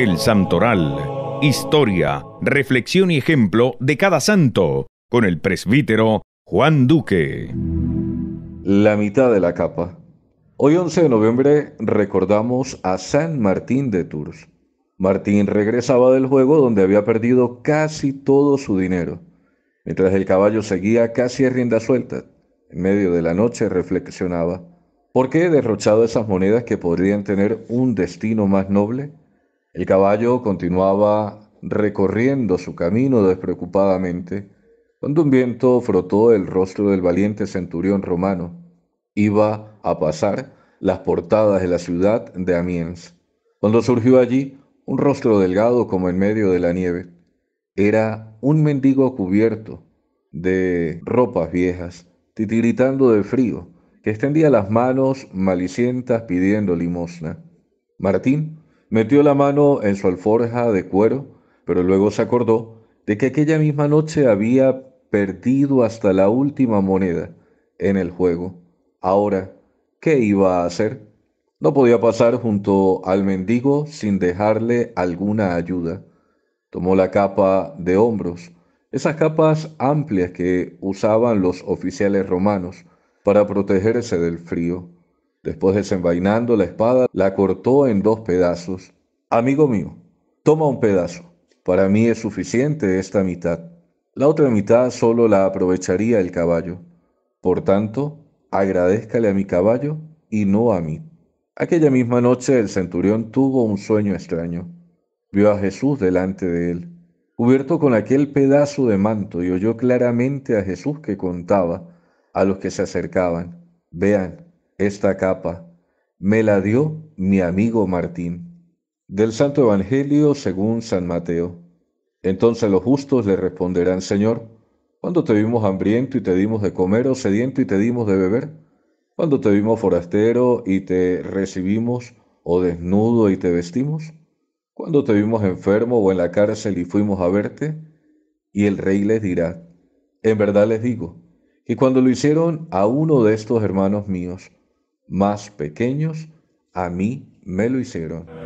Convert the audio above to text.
El Santoral. Historia, reflexión y ejemplo de cada santo, con el presbítero Juan Duque. La mitad de la capa. Hoy 11 de noviembre recordamos a San Martín de Tours. Martín regresaba del juego donde había perdido casi todo su dinero, mientras el caballo seguía casi a rienda suelta. En medio de la noche reflexionaba, ¿por qué he derrochado esas monedas que podrían tener un destino más noble? El caballo continuaba recorriendo su camino despreocupadamente, cuando un viento frotó el rostro del valiente centurión romano. Iba a pasar las portadas de la ciudad de Amiens, cuando surgió allí un rostro delgado como en medio de la nieve. Era un mendigo cubierto de ropas viejas, titiritando de frío, que extendía las manos malicientas pidiendo limosna. Martín Metió la mano en su alforja de cuero, pero luego se acordó de que aquella misma noche había perdido hasta la última moneda en el juego. Ahora, ¿qué iba a hacer? No podía pasar junto al mendigo sin dejarle alguna ayuda. Tomó la capa de hombros, esas capas amplias que usaban los oficiales romanos para protegerse del frío. Después desenvainando la espada, la cortó en dos pedazos. Amigo mío, toma un pedazo. Para mí es suficiente esta mitad. La otra mitad solo la aprovecharía el caballo. Por tanto, agradézcale a mi caballo y no a mí. Aquella misma noche el centurión tuvo un sueño extraño. Vio a Jesús delante de él, cubierto con aquel pedazo de manto, y oyó claramente a Jesús que contaba a los que se acercaban. Vean, esta capa me la dio mi amigo Martín. Del Santo Evangelio según San Mateo. Entonces los justos le responderán, Señor, cuando te vimos hambriento y te dimos de comer o sediento y te dimos de beber? cuando te vimos forastero y te recibimos o desnudo y te vestimos? cuando te vimos enfermo o en la cárcel y fuimos a verte? Y el rey les dirá, en verdad les digo, que cuando lo hicieron a uno de estos hermanos míos, más pequeños, a mí me lo hicieron.